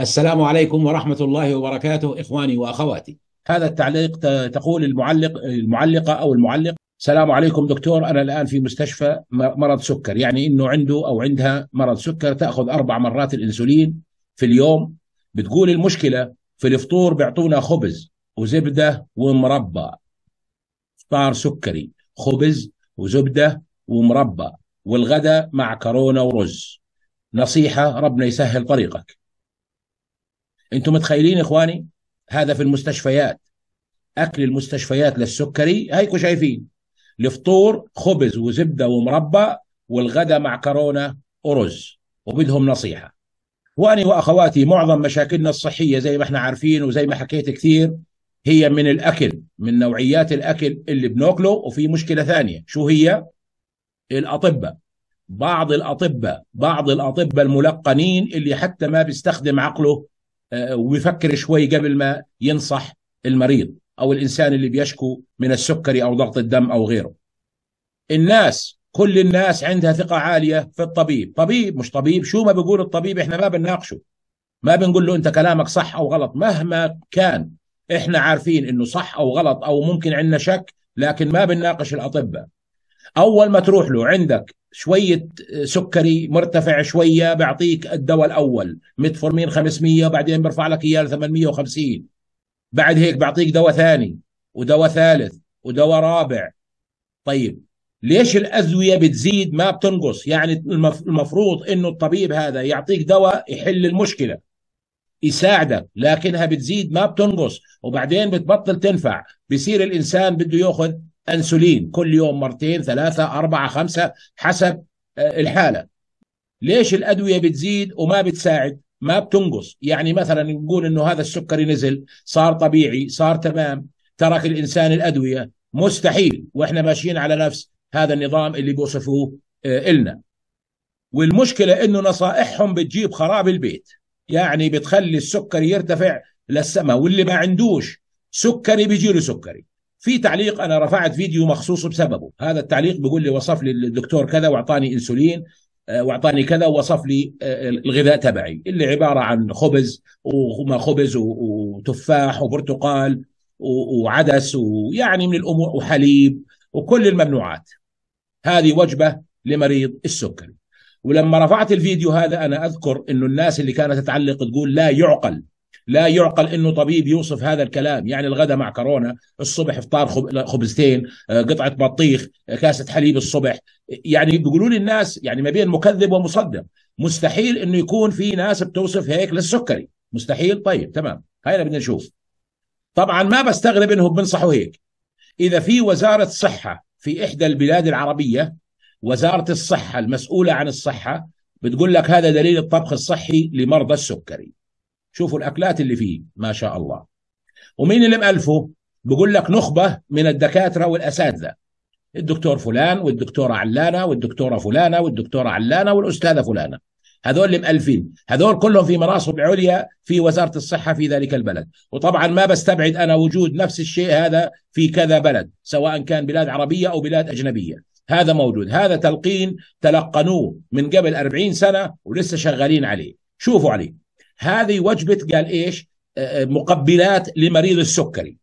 السلام عليكم ورحمة الله وبركاته إخواني وأخواتي هذا التعليق تقول المعلق المعلقة أو المعلق السلام عليكم دكتور أنا الآن في مستشفى مرض سكر يعني أنه عنده أو عندها مرض سكر تأخذ أربع مرات الإنسولين في اليوم بتقول المشكلة في الفطور بيعطونا خبز وزبدة ومربى فطار سكري خبز وزبدة ومربى والغداء مع كورونا ورز نصيحة ربنا يسهل طريقك انتم متخيلين اخواني هذا في المستشفيات اكل المستشفيات للسكري هيكوا شايفين الفطور خبز وزبده ومربى والغدا معكرونه ورز وبدهم نصيحه واني واخواتي معظم مشاكلنا الصحيه زي ما احنا عارفين وزي ما حكيت كثير هي من الاكل من نوعيات الاكل اللي بناكله وفي مشكله ثانيه شو هي الاطباء بعض الاطباء بعض الاطباء الملقنين اللي حتى ما بيستخدم عقله ويفكر شوي قبل ما ينصح المريض او الانسان اللي بيشكو من السكري او ضغط الدم او غيره. الناس كل الناس عندها ثقه عاليه في الطبيب، طبيب مش طبيب شو ما بيقول الطبيب احنا ما بنناقشه. ما بنقول له انت كلامك صح او غلط مهما كان احنا عارفين انه صح او غلط او ممكن عندنا شك لكن ما بنناقش الاطباء. اول ما تروح له عندك شويه آه، سكري مرتفع شويه بيعطيك الدواء الاول متفورمين 500 بعدين بيرفع لك اياه ل 850 بعد هيك بيعطيك دواء ثاني ودواء ثالث ودواء رابع طيب ليش الادويه بتزيد ما بتنقص يعني المفروض انه الطبيب هذا يعطيك دواء يحل المشكله يساعدك لكنها بتزيد ما بتنقص وبعدين بتبطل تنفع بصير الانسان بده ياخذ انسولين كل يوم مرتين ثلاثه اربعه خمسه حسب آه، الحاله ليش الادويه بتزيد وما بتساعد ما بتنقص يعني مثلا نقول انه هذا السكري نزل صار طبيعي صار تمام ترك الانسان الادويه مستحيل واحنا ماشيين على نفس هذا النظام اللي بوصفوه آه، النا والمشكله انه نصائحهم بتجيب خراب البيت يعني بتخلي السكري يرتفع للسماء واللي ما عندوش سكري بيجي له سكري في تعليق انا رفعت فيديو مخصوص بسببه هذا التعليق بيقول لي وصف لي الدكتور كذا واعطاني انسولين آه، واعطاني كذا ووصف لي آه، الغذاء تبعي اللي عباره عن خبز وما خبز وتفاح وبرتقال وعدس ويعني من الامور وحليب وكل الممنوعات هذه وجبه لمريض السكري ولما رفعت الفيديو هذا انا اذكر انه الناس اللي كانت تعلق تقول لا يعقل لا يعقل انه طبيب يوصف هذا الكلام يعني الغداء مع كورونا الصبح افطار خبزتين آه، قطعه بطيخ آه، كاسه حليب الصبح يعني بيقولوا لي الناس يعني ما بين مكذب ومصدق مستحيل انه يكون في ناس بتوصف هيك للسكري مستحيل طيب تمام هاي بدنا نشوف طبعا ما بستغرب انهم بنصحوا هيك اذا في وزاره صحه في احدى البلاد العربيه وزاره الصحه المسؤوله عن الصحه بتقول لك هذا دليل الطبخ الصحي لمرضى السكري شوفوا الأكلات اللي فيه ما شاء الله ومين اللي مألفه بيقول لك نخبة من الدكاترة والأساتذة الدكتور فلان والدكتورة علانة والدكتورة فلانة والدكتورة علانة والأستاذة فلانة هذول اللي مألفين هذول كلهم في مناصب عليا في وزارة الصحة في ذلك البلد وطبعا ما بستبعد أنا وجود نفس الشيء هذا في كذا بلد سواء كان بلاد عربية أو بلاد أجنبية هذا موجود هذا تلقين تلقنوه من قبل 40 سنة ولسه شغالين عليه شوفوا عليه هذه وجبه قال ايش آه، آه، مقبلات لمريض السكري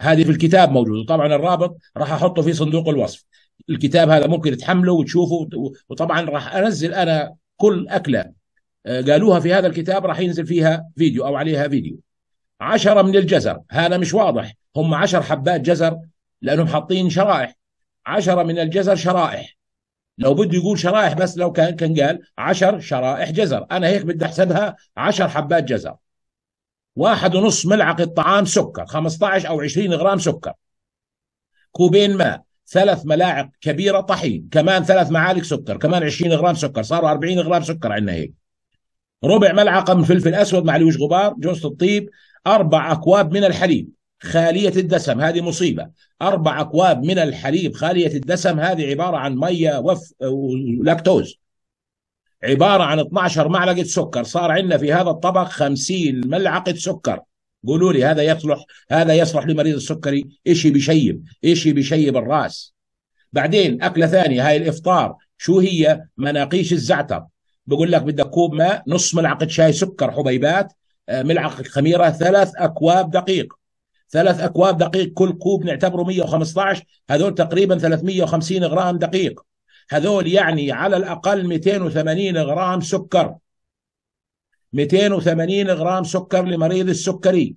هذه في الكتاب موجود وطبعا الرابط راح احطه في صندوق الوصف الكتاب هذا ممكن تحمله وتشوفه وطبعا راح انزل انا كل اكله آه، قالوها في هذا الكتاب راح ينزل فيها فيديو او عليها فيديو عشرة من الجزر هذا مش واضح هم عشر حبات جزر لانهم حاطين شرائح عشرة من الجزر شرائح لو بده يقول شرائح بس لو كان كان قال 10 شرائح جزر انا هيك بدي احسبها 10 حبات جزر واحد ونص ملعقة طعام سكر 15 أو 20 غرام سكر كوبين ماء ثلاث ملاعق كبيرة طحين كمان ثلاث معالق سكر كمان 20 غرام سكر صاروا 40 غرام سكر عندنا هيك ربع ملعقة من فلفل أسود معلوش غبار جوز الطيب أربع أكواب من الحليب خالية الدسم هذه مصيبة أربع أكواب من الحليب خالية الدسم هذه عبارة عن مية وف... ولاكتوز عبارة عن 12 معلقة سكر صار عندنا في هذا الطبق 50 ملعقة سكر قولوا لي هذا يصلح هذا يصلح لمريض السكري إشي بشيب إشي بشيب الراس بعدين أكلة ثانية هاي الإفطار شو هي مناقيش الزعتر بقول لك بدك كوب ماء نص ملعقة شاي سكر حبيبات آه، ملعقة خميرة ثلاث أكواب دقيق ثلاث اكواب دقيق كل كوب نعتبره 115 هذول تقريبا 350 غرام دقيق هذول يعني على الاقل 280 غرام سكر 280 غرام سكر لمريض السكري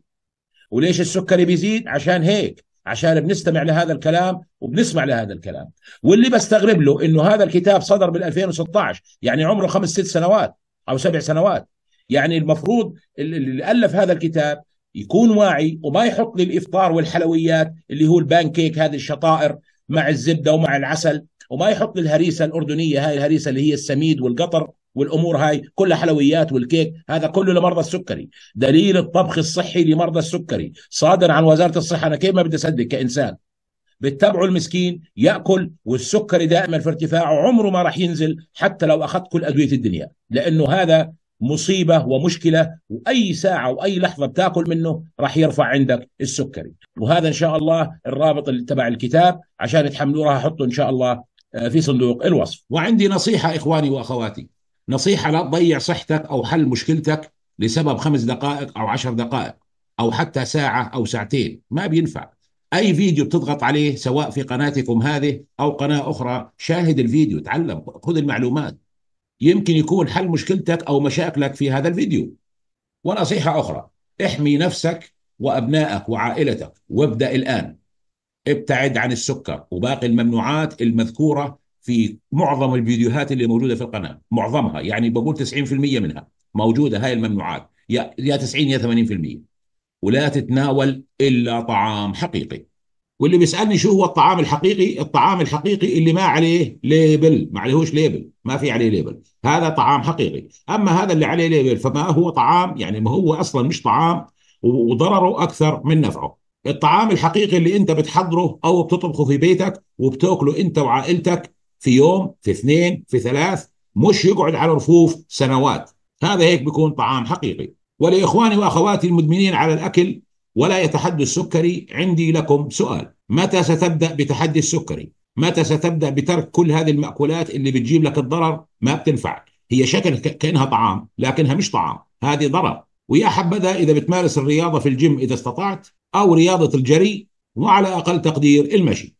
وليش السكري بيزيد عشان هيك عشان بنستمع لهذا الكلام وبنسمع لهذا الكلام واللي بستغرب له انه هذا الكتاب صدر بال2016 يعني عمره خمس ست سنوات او سبع سنوات يعني المفروض اللي الف هذا الكتاب يكون واعي وما يحط لي الافطار والحلويات اللي هو البانكيك هذه الشطائر مع الزبده ومع العسل وما يحط لي الهريسه الاردنيه هاي الهريسه اللي هي السميد والقطر والامور هاي كلها حلويات والكيك هذا كله لمرضى السكري دليل الطبخ الصحي لمرضى السكري صادر عن وزاره الصحه انا كيف ما بدي اصدق كانسان بتتبعوا المسكين ياكل والسكري دائما في ارتفاع عمره ما راح ينزل حتى لو اخذت كل ادويه الدنيا لانه هذا مصيبه ومشكله واي ساعه واي لحظه بتاكل منه راح يرفع عندك السكري وهذا ان شاء الله الرابط تبع الكتاب عشان تحملوه راح احطه ان شاء الله آه، في صندوق الوصف وعندي نصيحه اخواني واخواتي نصيحه لا تضيع صحتك او حل مشكلتك لسبب خمس دقائق او عشر دقائق او حتى ساعه او ساعتين ما بينفع اي فيديو بتضغط عليه سواء في قناتكم هذه او قناه اخرى شاهد الفيديو تعلم خذ المعلومات يمكن يكون حل مشكلتك أو مشاكلك في هذا الفيديو ونصيحة أخرى احمي نفسك وأبنائك وعائلتك وابدأ الآن ابتعد عن السكر وباقي الممنوعات المذكورة في معظم الفيديوهات اللي موجودة في القناة معظمها يعني بقول 90% منها موجودة هاي الممنوعات يا 90 يا 80% ولا تتناول إلا طعام حقيقي واللي بيسالني شو هو الطعام الحقيقي الطعام الحقيقي اللي ما عليه ليبل ما عليهوش ليبل ما في عليه ليبل هذا طعام حقيقي اما هذا اللي عليه ليبل فما هو طعام يعني ما هو اصلا مش طعام وضرره اكثر من نفعه الطعام الحقيقي اللي انت بتحضره او بتطبخه في بيتك وبتاكله انت وعائلتك في يوم في اثنين في ثلاث مش يقعد على رفوف سنوات هذا هيك بيكون طعام حقيقي ولاخواني واخواتي المدمنين على الاكل ولا يتحدى السكري عندي لكم سؤال متى ستبدأ بتحدي السكري متى ستبدأ بترك كل هذه المأكولات اللي بتجيب لك الضرر ما بتنفعك هي شكل كأنها طعام لكنها مش طعام هذه ضرر ويا حبذا إذا بتمارس الرياضة في الجيم إذا استطعت أو رياضة الجري وعلى أقل تقدير المشي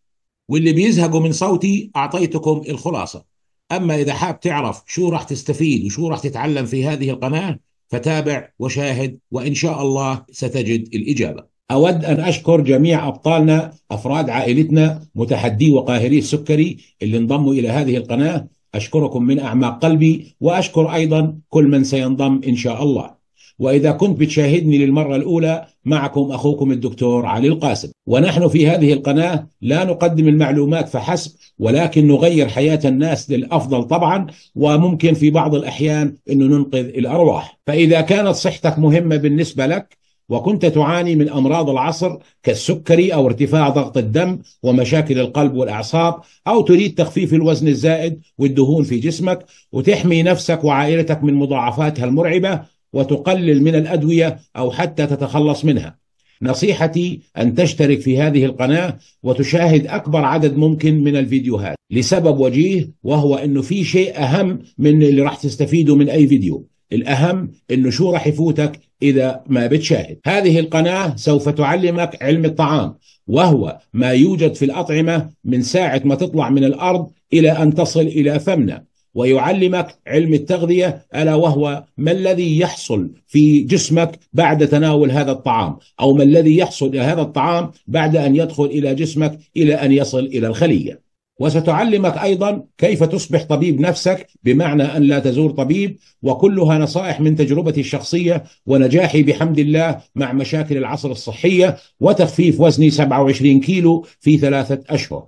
واللي بيزهقوا من صوتي أعطيتكم الخلاصة أما إذا حاب تعرف شو راح تستفيد وشو راح تتعلم في هذه القناة فتابع وشاهد وان شاء الله ستجد الاجابه. اود ان اشكر جميع ابطالنا افراد عائلتنا متحدي وقاهري السكري اللي انضموا الى هذه القناه اشكركم من اعماق قلبي واشكر ايضا كل من سينضم ان شاء الله. وإذا كنت بتشاهدني للمرة الأولى معكم أخوكم الدكتور علي القاسم ونحن في هذه القناة لا نقدم المعلومات فحسب ولكن نغير حياة الناس للأفضل طبعا وممكن في بعض الأحيان أنه ننقذ الأرواح فإذا كانت صحتك مهمة بالنسبة لك وكنت تعاني من امراض العصر كالسكري او ارتفاع ضغط الدم ومشاكل القلب والاعصاب او تريد تخفيف الوزن الزائد والدهون في جسمك وتحمي نفسك وعائلتك من مضاعفاتها المرعبه وتقلل من الادويه او حتى تتخلص منها. نصيحتي ان تشترك في هذه القناه وتشاهد اكبر عدد ممكن من الفيديوهات لسبب وجيه وهو انه في شيء اهم من اللي راح تستفيده من اي فيديو. الأهم أنه شو راح يفوتك إذا ما بتشاهد هذه القناة سوف تعلمك علم الطعام وهو ما يوجد في الأطعمة من ساعة ما تطلع من الأرض إلى أن تصل إلى فمنا ويعلمك علم التغذيه الا وهو ما الذي يحصل في جسمك بعد تناول هذا الطعام او ما الذي يحصل هذا الطعام بعد ان يدخل الى جسمك الى ان يصل الى الخليه وستعلمك ايضا كيف تصبح طبيب نفسك بمعنى ان لا تزور طبيب وكلها نصائح من تجربتي الشخصيه ونجاحي بحمد الله مع مشاكل العصر الصحيه وتخفيف وزني 27 كيلو في ثلاثه اشهر